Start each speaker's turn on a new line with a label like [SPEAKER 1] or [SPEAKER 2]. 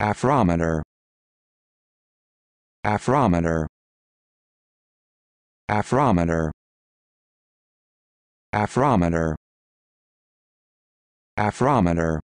[SPEAKER 1] Afrometer Afrometer Afrometer Afrometer Afrometer